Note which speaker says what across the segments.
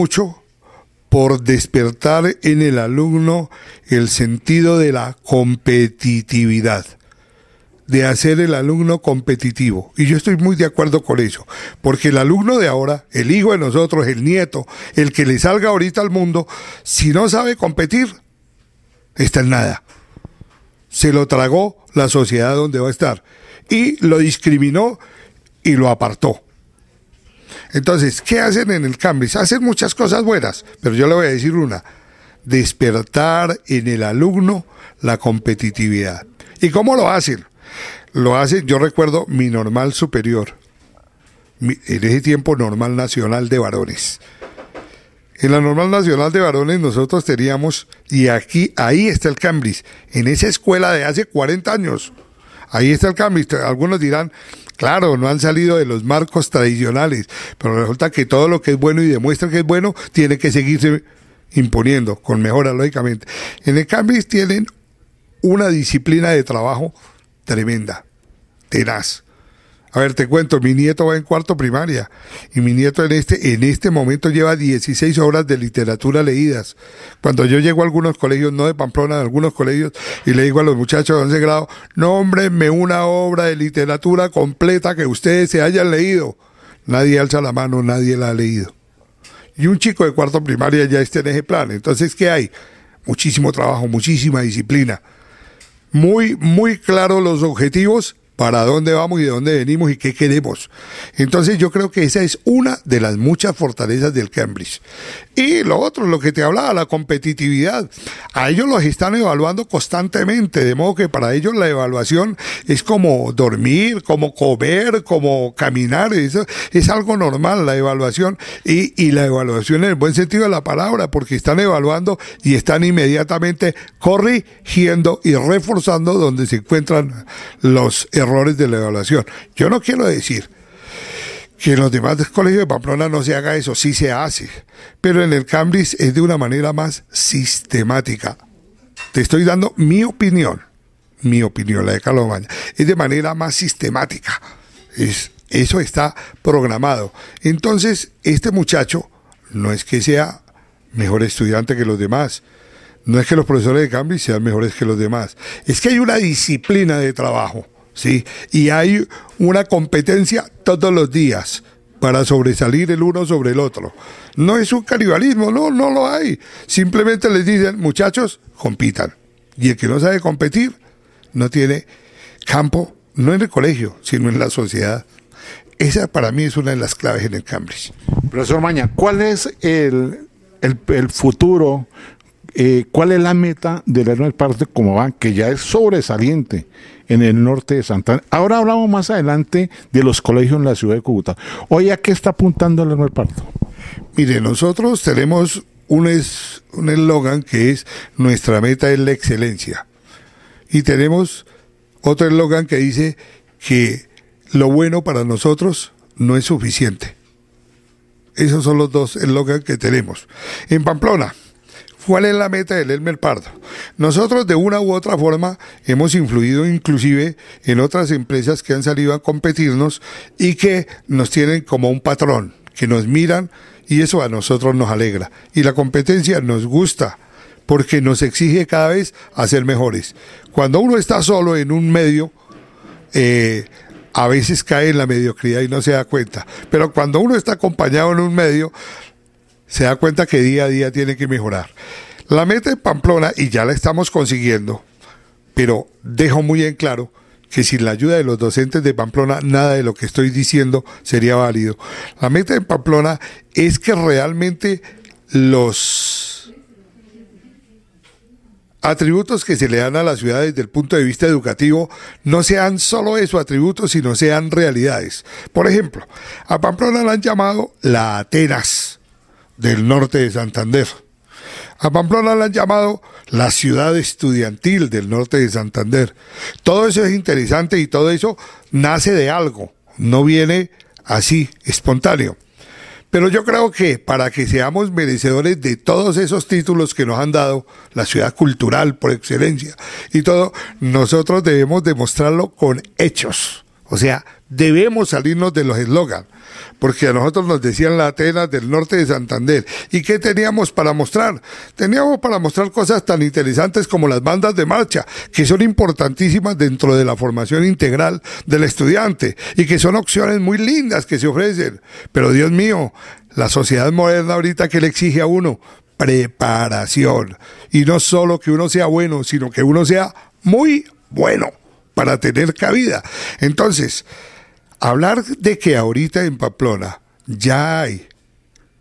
Speaker 1: mucho por despertar en el alumno el sentido de la competitividad, de hacer el alumno competitivo. Y yo estoy muy de acuerdo con eso, porque el alumno de ahora, el hijo de nosotros, el nieto, el que le salga ahorita al mundo, si no sabe competir, está en nada. Se lo tragó la sociedad donde va a estar y lo discriminó y lo apartó. Entonces, ¿qué hacen en el Cambridge? Hacen muchas cosas buenas, pero yo le voy a decir una. Despertar en el alumno la competitividad. ¿Y cómo lo hacen? Lo hacen, yo recuerdo, mi normal superior. en ese tiempo, normal nacional de varones. En la normal nacional de varones nosotros teníamos, y aquí, ahí está el Cambridge, en esa escuela de hace 40 años. Ahí está el Cambridge. Algunos dirán, Claro, no han salido de los marcos tradicionales, pero resulta que todo lo que es bueno y demuestra que es bueno tiene que seguirse imponiendo, con mejora, lógicamente. En el cambio, tienen una disciplina de trabajo tremenda, tenaz. A ver, te cuento, mi nieto va en cuarto primaria y mi nieto en este, en este momento lleva 16 obras de literatura leídas. Cuando yo llego a algunos colegios, no de Pamplona, de algunos colegios, y le digo a los muchachos de 11 grado, nómbrenme una obra de literatura completa que ustedes se hayan leído. Nadie alza la mano, nadie la ha leído. Y un chico de cuarto primaria ya está en ese plan. Entonces, ¿qué hay? Muchísimo trabajo, muchísima disciplina. Muy, muy claro los objetivos para dónde vamos y de dónde venimos y qué queremos. Entonces yo creo que esa es una de las muchas fortalezas del Cambridge. Y lo otro, lo que te hablaba, la competitividad. A ellos los están evaluando constantemente, de modo que para ellos la evaluación es como dormir, como comer, como caminar, es algo normal, la evaluación. Y, y la evaluación en el buen sentido de la palabra, porque están evaluando y están inmediatamente corrigiendo y reforzando donde se encuentran los errores de la evaluación. Yo no quiero decir que en los demás colegios de Pamplona no se haga eso, sí se hace, pero en el Cambridge es de una manera más sistemática. Te estoy dando mi opinión, mi opinión, la de Calomaña, es de manera más sistemática. Es, eso está programado. Entonces, este muchacho no es que sea mejor estudiante que los demás, no es que los profesores de Cambridge sean mejores que los demás, es que hay una disciplina de trabajo ¿sí? Y hay una competencia todos los días para sobresalir el uno sobre el otro. No es un canibalismo, no, no lo hay. Simplemente les dicen, muchachos, compitan. Y el que no sabe competir no tiene campo, no en el colegio, sino
Speaker 2: en la sociedad. Esa para mí es una de las claves en el Cambridge. Profesor Maña, ¿cuál es el futuro eh, ¿cuál es la meta de la parte como van, que ya es sobresaliente en el norte de Santander? Ahora hablamos más adelante de los colegios en la ciudad de Cúcuta. Hoy, ¿a qué está apuntando la Parto?
Speaker 1: Mire, nosotros tenemos un eslogan que es nuestra meta es la excelencia. Y tenemos otro eslogan que dice que lo bueno para nosotros no es suficiente. Esos son los dos eslogans que tenemos. En Pamplona, ¿Cuál es la meta del Elmer Pardo? Nosotros de una u otra forma hemos influido inclusive en otras empresas que han salido a competirnos y que nos tienen como un patrón, que nos miran y eso a nosotros nos alegra. Y la competencia nos gusta porque nos exige cada vez hacer mejores. Cuando uno está solo en un medio, eh, a veces cae en la mediocridad y no se da cuenta. Pero cuando uno está acompañado en un medio, se da cuenta que día a día tiene que mejorar. La meta de Pamplona, y ya la estamos consiguiendo, pero dejo muy en claro que sin la ayuda de los docentes de Pamplona nada de lo que estoy diciendo sería válido. La meta de Pamplona es que realmente los atributos que se le dan a la ciudad desde el punto de vista educativo no sean solo esos atributos, sino sean realidades. Por ejemplo, a Pamplona la han llamado la Atenas del norte de Santander. A Pamplona la han llamado la ciudad estudiantil del norte de Santander. Todo eso es interesante y todo eso nace de algo, no viene así, espontáneo. Pero yo creo que para que seamos merecedores de todos esos títulos que nos han dado, la ciudad cultural por excelencia y todo, nosotros debemos demostrarlo con hechos, o sea, debemos salirnos de los eslogans, porque a nosotros nos decían la Atenas del norte de Santander. ¿Y qué teníamos para mostrar? Teníamos para mostrar cosas tan interesantes como las bandas de marcha, que son importantísimas dentro de la formación integral del estudiante y que son opciones muy lindas que se ofrecen. Pero Dios mío, la sociedad moderna ahorita que le exige a uno preparación. Y no solo que uno sea bueno, sino que uno sea muy bueno para tener cabida. Entonces, hablar de que ahorita en Pamplona ya hay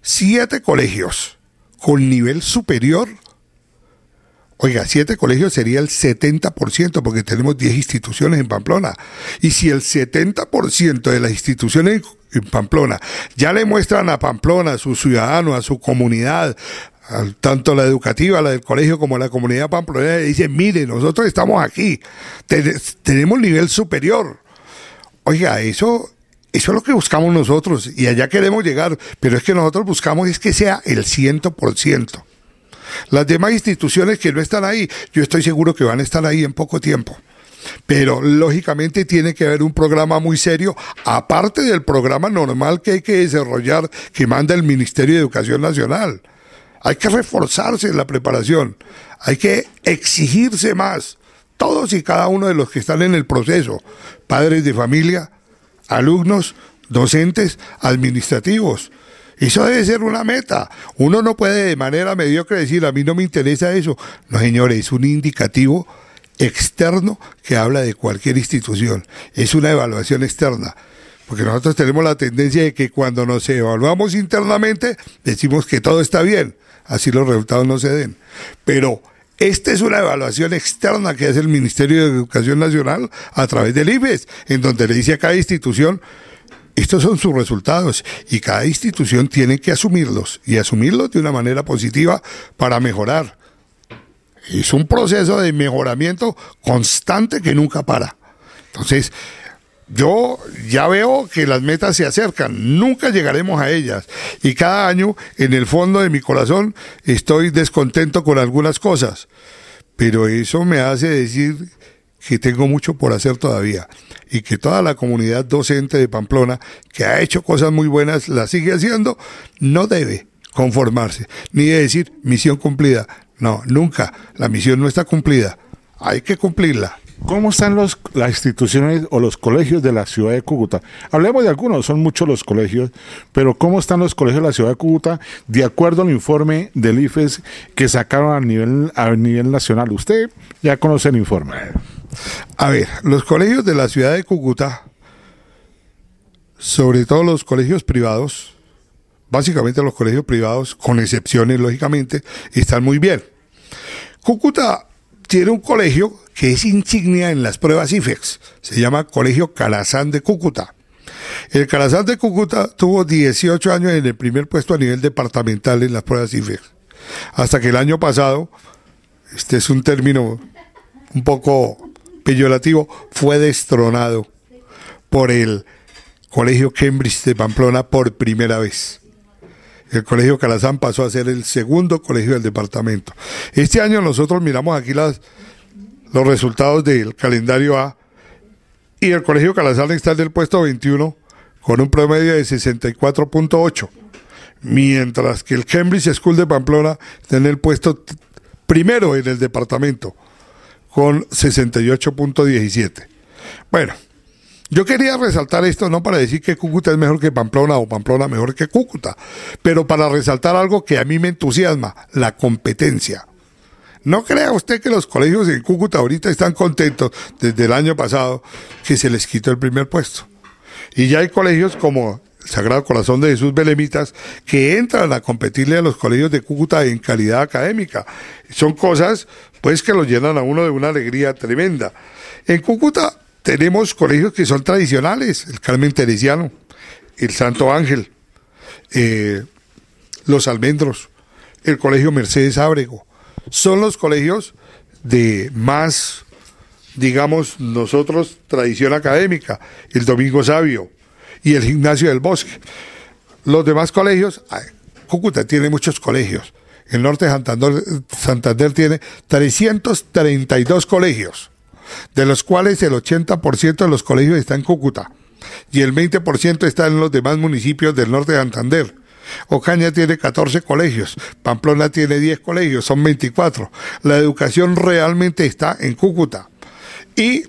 Speaker 1: siete colegios con nivel superior, oiga, siete colegios sería el 70%, porque tenemos 10 instituciones en Pamplona. Y si el 70% de las instituciones en Pamplona ya le muestran a Pamplona, a su ciudadano, a su comunidad, tanto la educativa, la del colegio como la comunidad pamplonera, dice dicen, mire, nosotros estamos aquí, tenemos nivel superior. Oiga, eso, eso es lo que buscamos nosotros y allá queremos llegar, pero es que nosotros buscamos es que sea el 100%. Las demás instituciones que no están ahí, yo estoy seguro que van a estar ahí en poco tiempo. Pero lógicamente tiene que haber un programa muy serio, aparte del programa normal que hay que desarrollar que manda el Ministerio de Educación Nacional. Hay que reforzarse en la preparación, hay que exigirse más, todos y cada uno de los que están en el proceso, padres de familia, alumnos, docentes, administrativos. Eso debe ser una meta. Uno no puede de manera mediocre decir, a mí no me interesa eso. No, señores, es un indicativo externo que habla de cualquier institución. Es una evaluación externa. Porque nosotros tenemos la tendencia de que cuando nos evaluamos internamente decimos que todo está bien así los resultados no se den. Pero esta es una evaluación externa que hace el Ministerio de Educación Nacional a través del IBES, en donde le dice a cada institución, estos son sus resultados y cada institución tiene que asumirlos y asumirlos de una manera positiva para mejorar. Es un proceso de mejoramiento constante que nunca para. Entonces, yo ya veo que las metas se acercan, nunca llegaremos a ellas. Y cada año, en el fondo de mi corazón, estoy descontento con algunas cosas. Pero eso me hace decir que tengo mucho por hacer todavía y que toda la comunidad docente de Pamplona, que ha hecho cosas muy buenas, la sigue haciendo, no debe conformarse, ni decir misión cumplida. No, nunca. La misión no está cumplida.
Speaker 2: Hay que cumplirla. ¿Cómo están los, las instituciones o los colegios de la ciudad de Cúcuta? Hablemos de algunos, son muchos los colegios, pero ¿cómo están los colegios de la ciudad de Cúcuta de acuerdo al informe del IFES que sacaron a nivel, a nivel nacional? Usted ya conoce el informe. A ver, los colegios de la
Speaker 1: ciudad de Cúcuta, sobre todo los colegios privados, básicamente los colegios privados, con excepciones lógicamente, están muy bien. Cúcuta tiene un colegio que es insignia en las pruebas IFEX. Se llama Colegio Calazán de Cúcuta. El Calazán de Cúcuta tuvo 18 años en el primer puesto a nivel departamental en las pruebas IFEX. Hasta que el año pasado, este es un término un poco peyorativo, fue destronado por el Colegio Cambridge de Pamplona por primera vez. El Colegio Calazán pasó a ser el segundo colegio del departamento. Este año nosotros miramos aquí las, los resultados del calendario A. Y el Colegio Calasal está en el puesto 21 con un promedio de 64.8, mientras que el Cambridge School de Pamplona está en el puesto primero en el departamento con 68.17. Bueno, yo quería resaltar esto no para decir que Cúcuta es mejor que Pamplona o Pamplona mejor que Cúcuta, pero para resaltar algo que a mí me entusiasma, la competencia. No crea usted que los colegios en Cúcuta ahorita están contentos desde el año pasado que se les quitó el primer puesto. Y ya hay colegios como el Sagrado Corazón de Jesús Belemitas que entran a competirle a los colegios de Cúcuta en calidad académica. Son cosas pues que los llenan a uno de una alegría tremenda. En Cúcuta tenemos colegios que son tradicionales, el Carmen Teresiano, el Santo Ángel, eh, los Almendros, el Colegio Mercedes Ábrego, son los colegios de más, digamos, nosotros, tradición académica, el Domingo Sabio y el Gimnasio del Bosque. Los demás colegios, Cúcuta tiene muchos colegios, el norte de Santander, Santander tiene 332 colegios, de los cuales el 80% de los colegios está en Cúcuta y el 20% está en los demás municipios del norte de Santander. Ocaña tiene 14 colegios, Pamplona tiene 10 colegios, son 24. La educación realmente está en Cúcuta. Y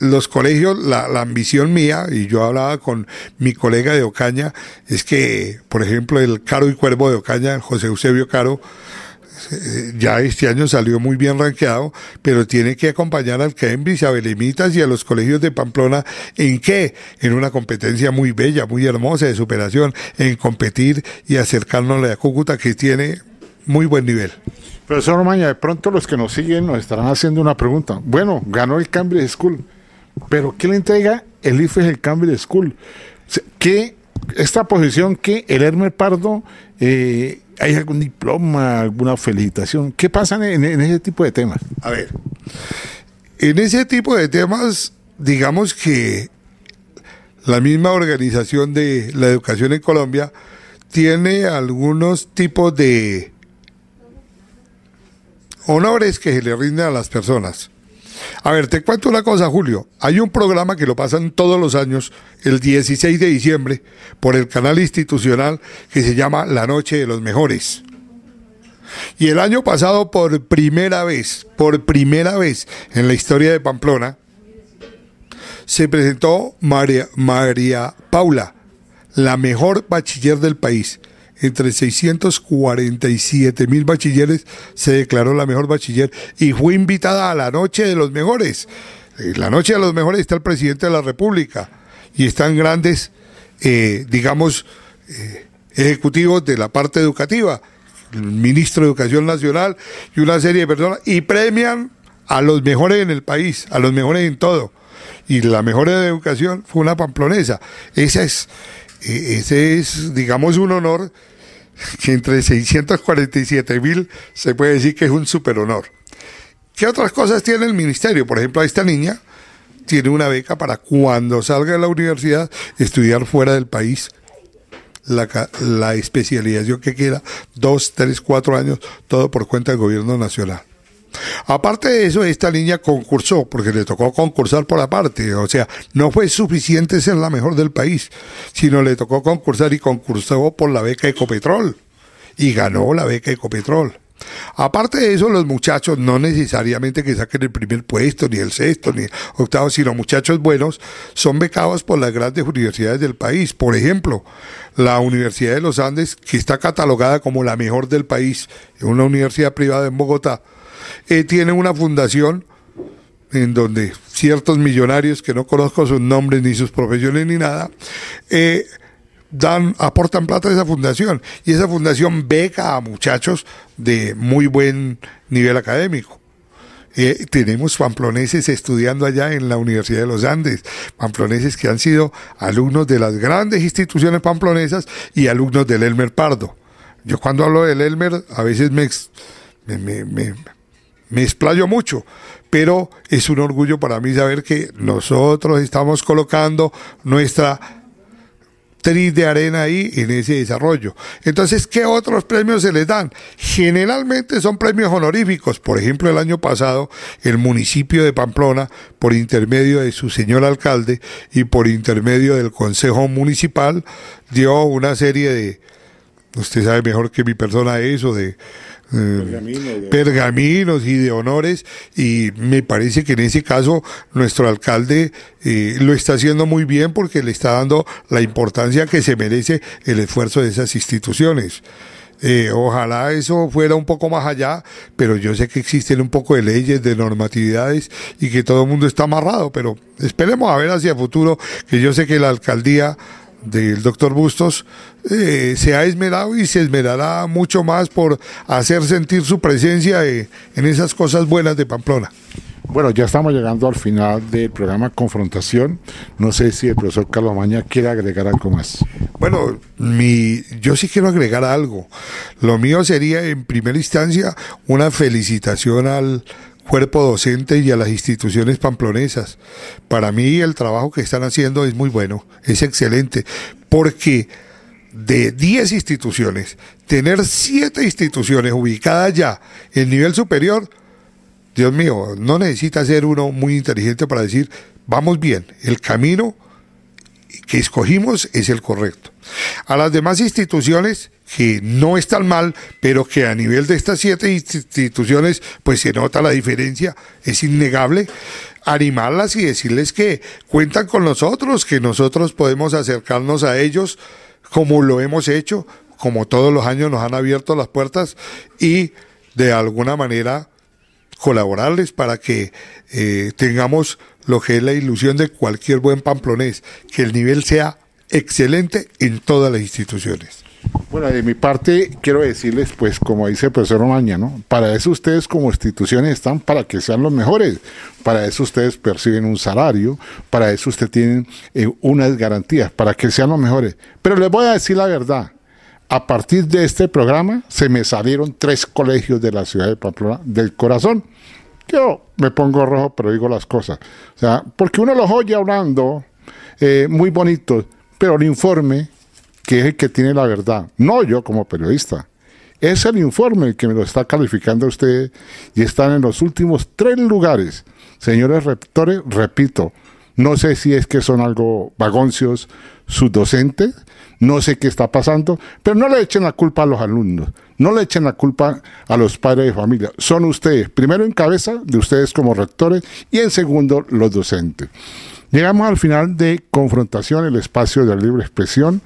Speaker 1: los colegios, la, la, ambición mía, y yo hablaba con mi colega de Ocaña, es que, por ejemplo, el Caro y Cuervo de Ocaña, José Eusebio Caro, eh, ya este año salió muy bien ranqueado, pero tiene que acompañar al Cambridge, a Belemitas y a los colegios de Pamplona. ¿En qué? En una competencia muy bella, muy hermosa de superación, en competir y acercarnos
Speaker 2: a la Cúcuta que tiene muy buen nivel. Profesor Maña, de pronto los que nos siguen nos estarán haciendo una pregunta. Bueno, ganó el Cambridge School, pero ¿qué le entrega el IFES el Cambridge School? ¿Qué, esta posición que el Hermes Pardo... Eh, ¿Hay algún diploma, alguna felicitación? ¿Qué pasa en, ese tipo de temas? A ver, en ese tipo de temas, digamos que
Speaker 1: la misma organización de la educación en Colombia tiene algunos tipos de honores que se le rinden a las personas. A ver, te cuento una cosa, Julio. Hay un programa que lo pasan todos los años, el 16 de diciembre, por el canal institucional que se llama La Noche de los Mejores. Y el año pasado, por primera vez, por primera vez en la historia de Pamplona, se presentó María, María Paula, la mejor bachiller del país entre 647 mil bachilleres, se declaró la mejor bachiller y fue invitada a la noche de los mejores. En eh, la noche de los mejores está el presidente de la República y están grandes, eh, digamos, eh, ejecutivos de la parte educativa, el ministro de Educación Nacional y una serie de personas, y premian a los mejores en el país, a los mejores en todo. Y la mejor educación fue una pamplonesa. Esa es, e, ese es, digamos, un honor que entre 647 mil se puede decir que es un super honor. ¿Qué otras cosas tiene el ministerio? Por ejemplo, a esta niña tiene una beca para cuando salga de la universidad estudiar fuera del país la, la especialización que quiera, dos, tres, cuatro años, todo por cuenta del gobierno nacional. Aparte de eso, esta niña concursó, porque le tocó concursar por aparte, o sea, no fue suficiente ser la mejor del país, sino le tocó concursar y concursó por la beca Ecopetrol, y ganó la beca Ecopetrol. Aparte de eso, los muchachos, no necesariamente que saquen el primer puesto, ni el sexto, ni el octavo, sino muchachos buenos, son becados por las grandes universidades del país. Por ejemplo, la Universidad de los Andes, que está catalogada como la mejor del país, una universidad privada en Bogotá, eh, tiene una fundación en donde ciertos millonarios que no conozco sus nombres ni sus profesiones ni nada, eh, dan, aportan plata a esa fundación y esa fundación beca a muchachos de muy buen nivel académico. Eh, tenemos pamploneses estudiando allá en la Universidad de los Andes, pamploneses que han sido alumnos de las grandes instituciones pamplonesas y alumnos del Elmer Pardo. Yo cuando hablo del Elmer a veces me me explayo mucho, pero es un orgullo para mí saber que nosotros estamos colocando nuestra tris de arena ahí en ese desarrollo. Entonces, ¿qué otros premios se les dan? Generalmente son premios honoríficos. Por ejemplo, el año pasado el municipio de Pamplona, por intermedio de su señor alcalde y por intermedio del Consejo Municipal, dio una serie de, usted sabe mejor que mi persona eso, de, Pergaminos, y de honores y me parece que en ese caso nuestro alcalde eh, lo está haciendo muy bien porque le está dando la importancia que se merece el esfuerzo de esas instituciones. Eh, ojalá eso fuera un poco más allá, pero yo sé que existen un poco de leyes, de normatividades y que todo el mundo está amarrado, pero esperemos a ver hacia el futuro, que yo sé que la alcaldía del doctor Bustos eh, se ha esmerado y se esmerará mucho más por hacer sentir su presencia eh, en esas cosas buenas de
Speaker 2: Pamplona. Bueno, ya estamos llegando al final del programa Confrontación. No sé si el profesor Carlos quiere agregar algo más. Bueno, mi, yo sí quiero agregar
Speaker 1: algo. Lo mío sería, en primera instancia, una felicitación al cuerpo docente y a las instituciones pamplonesas. Para mí el trabajo que están haciendo es muy bueno, es excelente, porque de 10 instituciones, tener 7 instituciones ubicadas ya en nivel superior, Dios mío, no necesita ser uno muy inteligente para decir, vamos bien, el camino que escogimos es el correcto. A las demás instituciones, que no es tan mal, pero que a nivel de estas siete instituciones, pues se nota la diferencia, es innegable animarlas y decirles que cuentan con nosotros, que nosotros podemos acercarnos a ellos como lo hemos hecho, como todos los años nos han abierto las puertas y de alguna manera colaborarles para que eh, tengamos lo que es la ilusión de cualquier buen pamplonés,
Speaker 2: que el nivel sea excelente en todas las instituciones. Bueno, de mi parte quiero decirles, pues como dice el profesor Omaña, ¿no? Para eso ustedes como instituciones están para que sean los mejores, para eso ustedes perciben un salario, para eso ustedes tienen eh, unas garantías, para que sean los mejores. Pero les voy a decir la verdad, a partir de este programa se me salieron tres colegios de la ciudad de Pamplona del corazón. Yo me pongo rojo, pero digo las cosas. O sea, porque uno los oye hablando eh, muy bonitos, pero el informe que es el que tiene la verdad, no yo como periodista. Es el informe que me lo está calificando usted y están en los últimos tres lugares. Señores rectores, repito, no sé si es que son algo vagoncios sus docentes, no sé qué está pasando, pero no le echen la culpa a los alumnos, no le echen la culpa a los padres de familia. Son ustedes, primero en cabeza de ustedes como rectores y en segundo los docentes. Llegamos al final de Confrontación, el espacio de la libre expresión.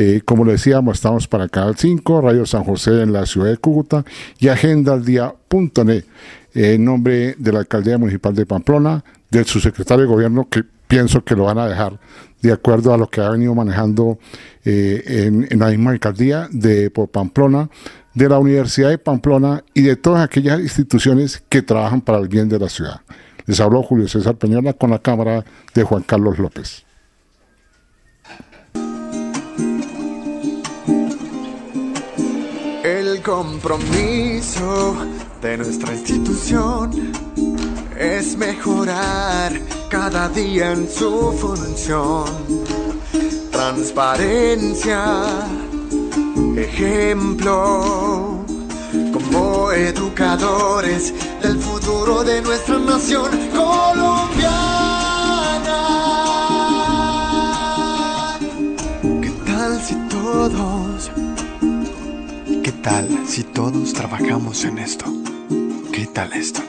Speaker 2: Eh, como le decíamos, estamos para Canal 5, Radio San José en la ciudad de Cúcuta y agendaldía.net eh, en nombre de la Alcaldía Municipal de Pamplona, del subsecretario de Gobierno, que pienso que lo van a dejar de acuerdo a lo que ha venido manejando eh, en, la misma alcaldía de por Pamplona, de la Universidad de Pamplona y de todas aquellas instituciones que trabajan para el bien de la ciudad. Les habló Julio César Peñola con la cámara de Juan Carlos López.
Speaker 1: compromiso de nuestra institución es mejorar cada día en su función. Transparencia, ejemplo, como educadores del futuro de nuestra nación Colombia. si todos trabajamos en esto? ¿Qué tal esto?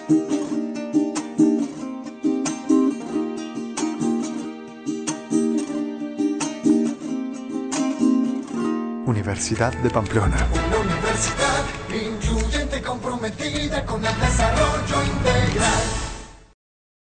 Speaker 1: Universidad de Pamplona. Una universidad incluyente comprometida con el desarrollo integral.